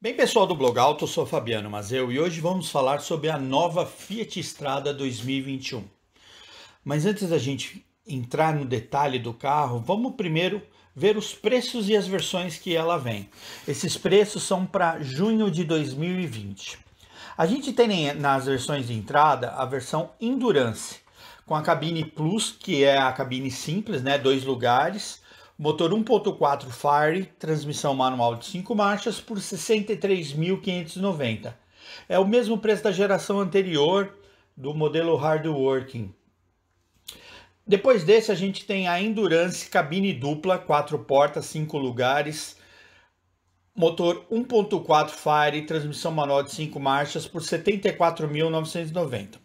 Bem, pessoal do Blog Alto, eu sou Fabiano Mazeu e hoje vamos falar sobre a nova Fiat Strada 2021. Mas antes da gente entrar no detalhe do carro, vamos primeiro ver os preços e as versões que ela vem. Esses preços são para junho de 2020. A gente tem nas versões de entrada a versão Endurance, com a cabine Plus, que é a cabine simples, né, dois lugares, motor 1.4 Fire, transmissão manual de 5 marchas por 63.590. É o mesmo preço da geração anterior do modelo Hardworking. Depois desse a gente tem a Endurance cabine dupla, quatro portas, cinco lugares, motor 1.4 Fire, transmissão manual de 5 marchas por 74.990.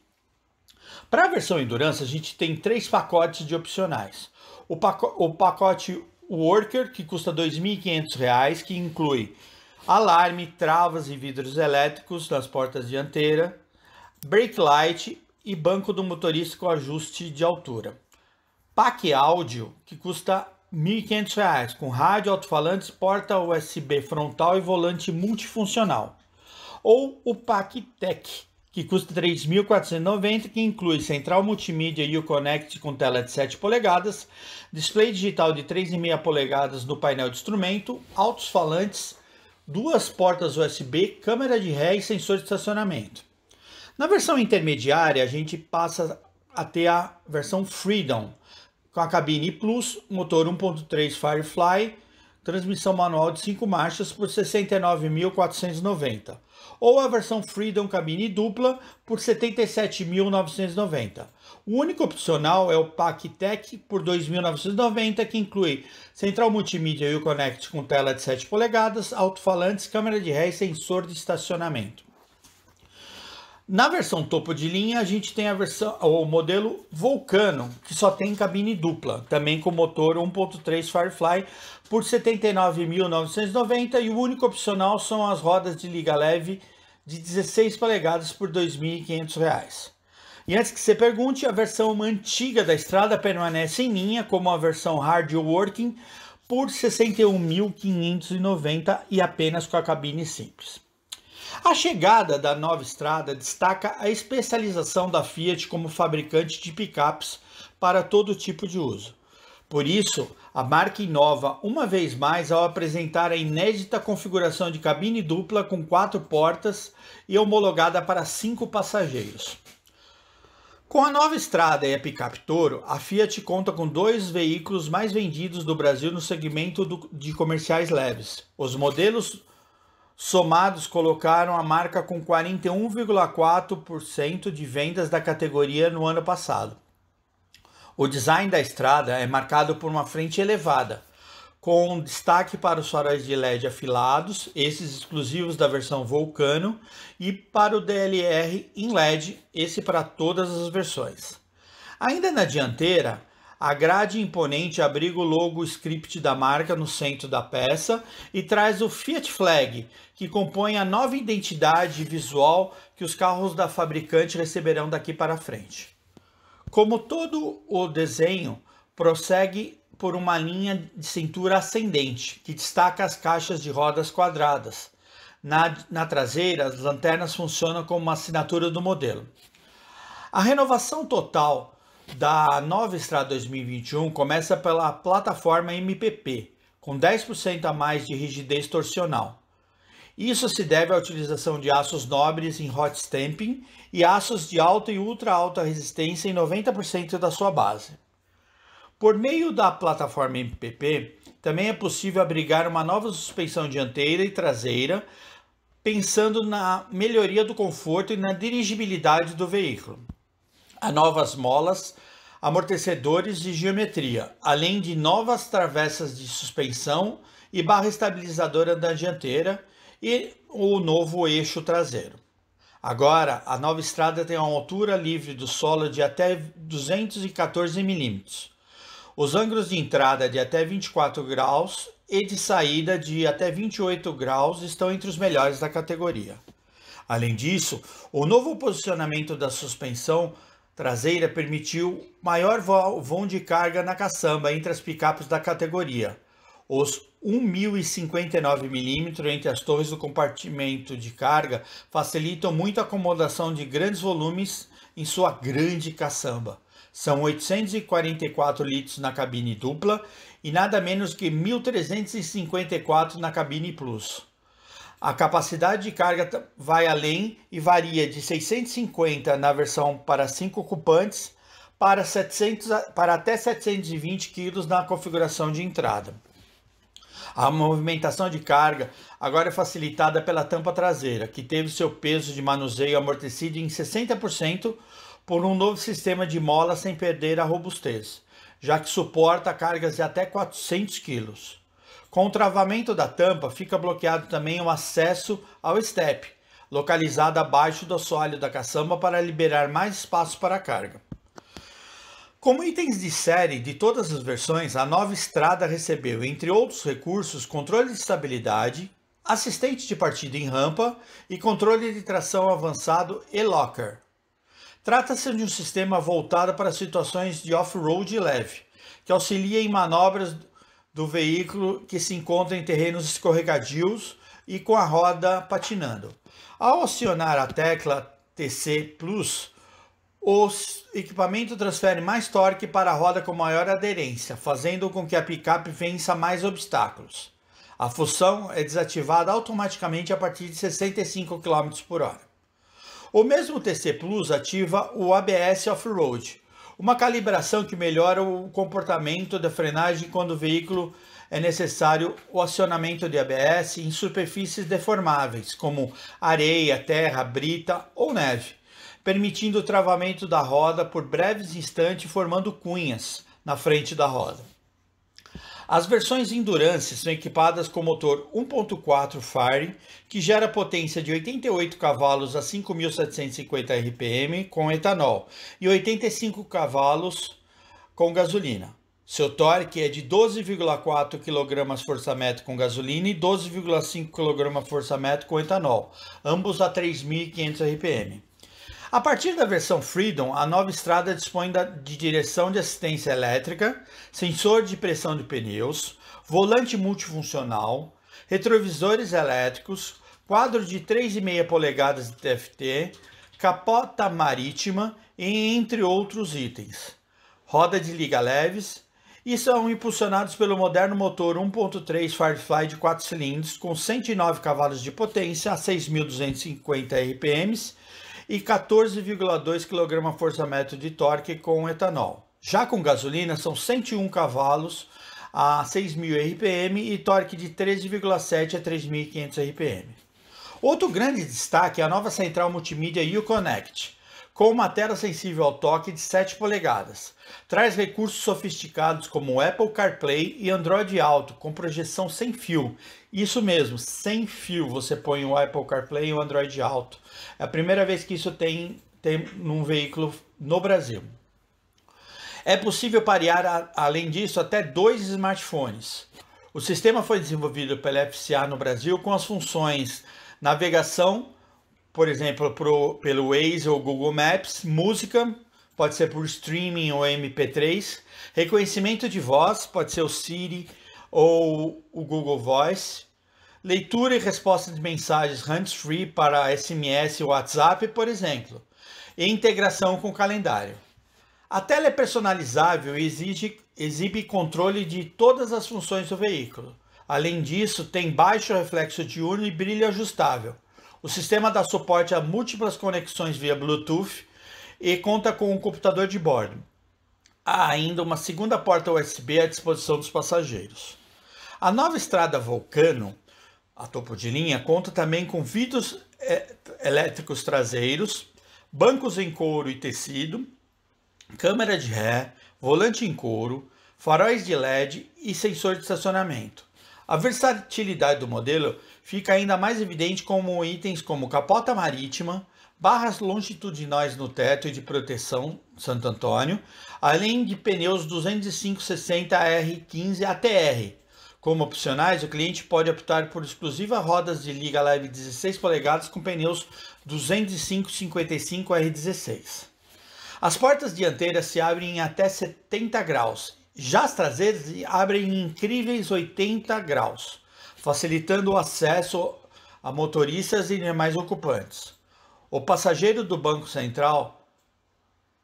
Para a versão Endurance, a gente tem três pacotes de opcionais. O, paco o pacote Worker, que custa R$ 2.500, que inclui alarme, travas e vidros elétricos nas portas dianteira, brake light e banco do motorista com ajuste de altura. Pack áudio, que custa R$ 1.500, com rádio, alto-falantes, porta USB frontal e volante multifuncional. Ou o Pack Tech, que custa 3.490, que inclui central multimídia e o Connect com tela de 7 polegadas, display digital de 3,5 polegadas no painel de instrumento, altos falantes, duas portas USB, câmera de ré e sensor de estacionamento. Na versão intermediária, a gente passa a ter a versão Freedom, com a cabine Plus, motor 1.3 Firefly, transmissão manual de 5 marchas por 69.490, ou a versão Freedom cabine dupla por 77.990. O único opcional é o Pack Tech por 2.990, que inclui central multimídia e o Connect com tela de 7 polegadas, alto-falantes, câmera de ré e sensor de estacionamento. Na versão topo de linha, a gente tem a versão, o modelo Volcano, que só tem cabine dupla, também com motor 1.3 Firefly por 79.990 e o único opcional são as rodas de liga leve de 16 polegadas por R$ 2.500. E antes que você pergunte, a versão antiga da estrada permanece em linha como a versão hard working por 61.590 e apenas com a cabine simples. A chegada da nova estrada destaca a especialização da Fiat como fabricante de picapes para todo tipo de uso. Por isso, a marca inova uma vez mais ao apresentar a inédita configuração de cabine dupla com quatro portas e homologada para cinco passageiros. Com a nova estrada e a picape Toro, a Fiat conta com dois veículos mais vendidos do Brasil no segmento do, de comerciais leves: os modelos somados colocaram a marca com 41,4% de vendas da categoria no ano passado. O design da estrada é marcado por uma frente elevada, com destaque para os faróis de LED afilados, esses exclusivos da versão Vulcano, e para o DLR em LED, esse para todas as versões. Ainda na dianteira, a grade imponente abriga o logo script da marca no centro da peça e traz o Fiat Flag, que compõe a nova identidade visual que os carros da fabricante receberão daqui para frente. Como todo o desenho, prossegue por uma linha de cintura ascendente, que destaca as caixas de rodas quadradas. Na, na traseira, as lanternas funcionam como uma assinatura do modelo. A renovação total da nova Estrada 2021 começa pela plataforma MPP, com 10% a mais de rigidez torsional. Isso se deve à utilização de aços nobres em hot stamping e aços de alta e ultra alta resistência em 90% da sua base. Por meio da plataforma MPP, também é possível abrigar uma nova suspensão dianteira e traseira, pensando na melhoria do conforto e na dirigibilidade do veículo a novas molas, amortecedores e geometria, além de novas travessas de suspensão e barra estabilizadora da dianteira e o novo eixo traseiro. Agora, a nova estrada tem uma altura livre do solo de até 214 milímetros, os ângulos de entrada de até 24 graus e de saída de até 28 graus estão entre os melhores da categoria. Além disso, o novo posicionamento da suspensão traseira permitiu maior vão de carga na caçamba entre as picapes da categoria. Os 1.059 mm entre as torres do compartimento de carga facilitam muito a acomodação de grandes volumes em sua grande caçamba. São 844 litros na cabine dupla e nada menos que 1.354 na cabine plus. A capacidade de carga vai além e varia de 650 na versão para 5 ocupantes para, 700, para até 720 kg na configuração de entrada. A movimentação de carga agora é facilitada pela tampa traseira, que teve seu peso de manuseio amortecido em 60% por um novo sistema de mola sem perder a robustez, já que suporta cargas de até 400 kg. Com o travamento da tampa, fica bloqueado também o acesso ao estepe, localizado abaixo do assoalho da caçamba para liberar mais espaço para a carga. Como itens de série de todas as versões, a nova Estrada recebeu, entre outros recursos, controle de estabilidade, assistente de partida em rampa e controle de tração avançado e locker. Trata-se de um sistema voltado para situações de off-road leve, que auxilia em manobras do veículo que se encontra em terrenos escorregadios e com a roda patinando. Ao acionar a tecla TC Plus, o equipamento transfere mais torque para a roda com maior aderência, fazendo com que a picape vença mais obstáculos. A função é desativada automaticamente a partir de 65 km por hora. O mesmo TC Plus ativa o ABS Off-Road, uma calibração que melhora o comportamento da frenagem quando o veículo é necessário o acionamento de ABS em superfícies deformáveis, como areia, terra, brita ou neve, permitindo o travamento da roda por breves instantes formando cunhas na frente da roda. As versões Endurance são equipadas com motor 1.4 Fire, que gera potência de 88 cavalos a 5.750 RPM com etanol e 85 cavalos com gasolina. Seu torque é de 12,4 kgfm com gasolina e 12,5 kgfm com etanol, ambos a 3.500 RPM. A partir da versão Freedom, a nova estrada dispõe de direção de assistência elétrica, sensor de pressão de pneus, volante multifuncional, retrovisores elétricos, quadro de 3,5 polegadas de TFT, capota marítima e entre outros itens. Roda de liga leves e são impulsionados pelo moderno motor 1.3 Firefly de 4 cilindros com 109 cavalos de potência a 6.250 RPMs e 14,2 kgfm de torque com etanol. Já com gasolina, são 101 cavalos a 6.000 RPM e torque de 13,7 a 3.500 RPM. Outro grande destaque é a nova central multimídia Connect com matéria sensível ao toque de 7 polegadas. Traz recursos sofisticados como Apple CarPlay e Android Auto com projeção sem fio. Isso mesmo, sem fio você põe o Apple CarPlay e o Android Auto. É a primeira vez que isso tem, tem num veículo no Brasil. É possível parear, além disso, até dois smartphones. O sistema foi desenvolvido pela FCA no Brasil com as funções navegação, por exemplo, pro, pelo Waze ou Google Maps, música, pode ser por streaming ou MP3, reconhecimento de voz, pode ser o Siri ou o Google Voice, leitura e resposta de mensagens hands-free para SMS e WhatsApp, por exemplo, e integração com o calendário. A tela é personalizável e exige, exibe controle de todas as funções do veículo. Além disso, tem baixo reflexo diurno e brilho ajustável, o sistema dá suporte a múltiplas conexões via Bluetooth e conta com um computador de bordo. Há ainda uma segunda porta USB à disposição dos passageiros. A nova estrada Volcano, a topo de linha, conta também com vidros é, elétricos traseiros, bancos em couro e tecido, câmera de ré, volante em couro, faróis de LED e sensor de estacionamento. A versatilidade do modelo fica ainda mais evidente com itens como capota marítima, barras longitudinais no teto e de proteção Santo Antônio, além de pneus 205/60R15 ATR. Como opcionais, o cliente pode optar por exclusiva rodas de liga leve 16 polegadas com pneus 205/55R16. As portas dianteiras se abrem em até 70 graus já as traseiras abrem incríveis 80 graus, facilitando o acesso a motoristas e demais ocupantes. O passageiro do Banco Central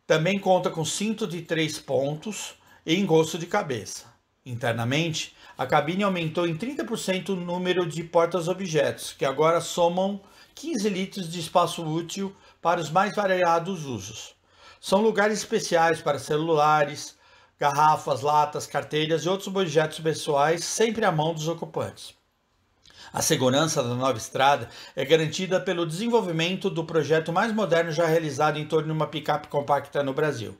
também conta com cinto de três pontos e engosto de cabeça. Internamente, a cabine aumentou em 30% o número de portas-objetos, que agora somam 15 litros de espaço útil para os mais variados usos. São lugares especiais para celulares, garrafas, latas, carteiras e outros objetos pessoais sempre à mão dos ocupantes. A segurança da nova estrada é garantida pelo desenvolvimento do projeto mais moderno já realizado em torno de uma picape compacta no Brasil.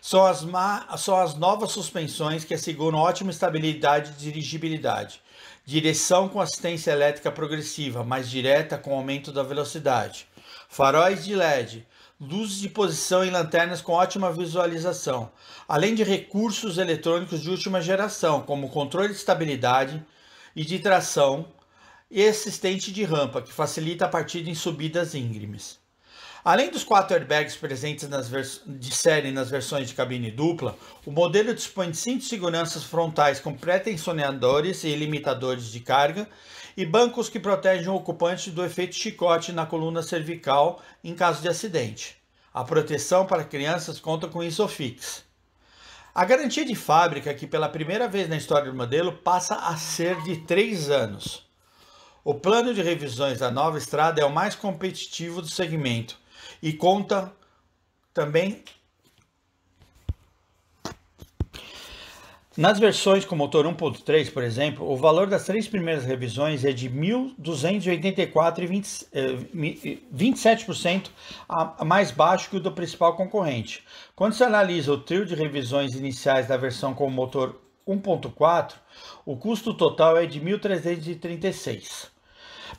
São as, são as novas suspensões que asseguram ótima estabilidade e dirigibilidade. Direção com assistência elétrica progressiva, mais direta com aumento da velocidade. Faróis de LED, luzes de posição e lanternas com ótima visualização, além de recursos eletrônicos de última geração, como controle de estabilidade e de tração e assistente de rampa, que facilita a partida em subidas íngremes. Além dos quatro airbags presentes de série nas versões de cabine dupla, o modelo dispõe de cinco seguranças frontais com pré-tensionadores e limitadores de carga e bancos que protegem o ocupante do efeito chicote na coluna cervical em caso de acidente. A proteção para crianças conta com Isofix. A garantia de fábrica, que pela primeira vez na história do modelo, passa a ser de 3 anos. O plano de revisões da nova estrada é o mais competitivo do segmento e conta também Nas versões com motor 1.3, por exemplo, o valor das três primeiras revisões é de 1.284,27% 27% eh, a mais baixo que o do principal concorrente. Quando se analisa o trio de revisões iniciais da versão com motor 1.4, o custo total é de 1.336.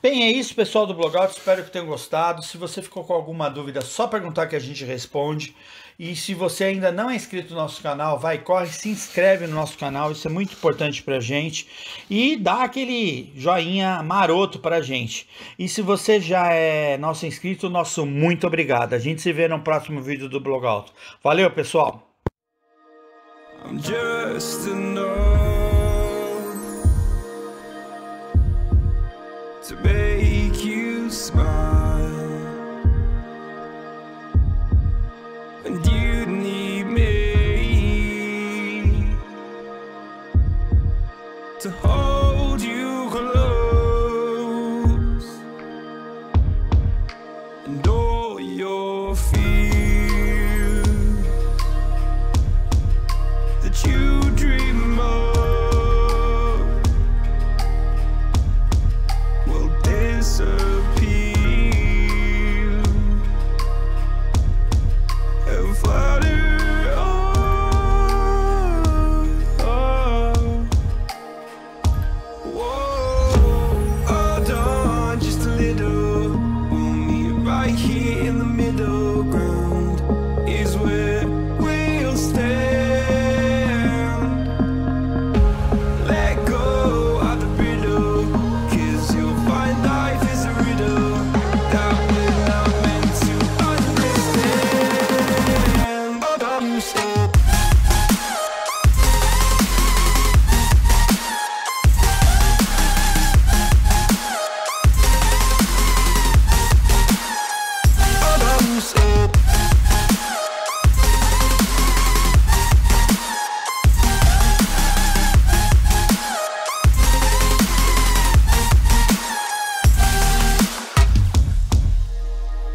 Bem, é isso, pessoal do Blogout. Espero que tenham gostado. Se você ficou com alguma dúvida, é só perguntar que a gente responde. E se você ainda não é inscrito no nosso canal, vai, corre, se inscreve no nosso canal, isso é muito importante pra gente. E dá aquele joinha maroto pra gente. E se você já é nosso inscrito, nosso muito obrigado. A gente se vê no próximo vídeo do Blogout. Valeu, pessoal! to make you smile.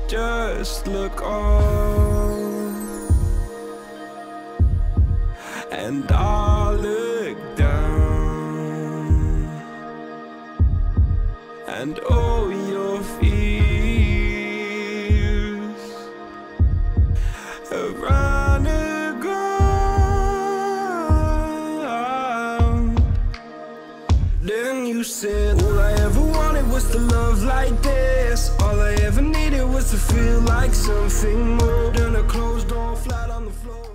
just look on and I to feel like something more than a closed door flat on the floor.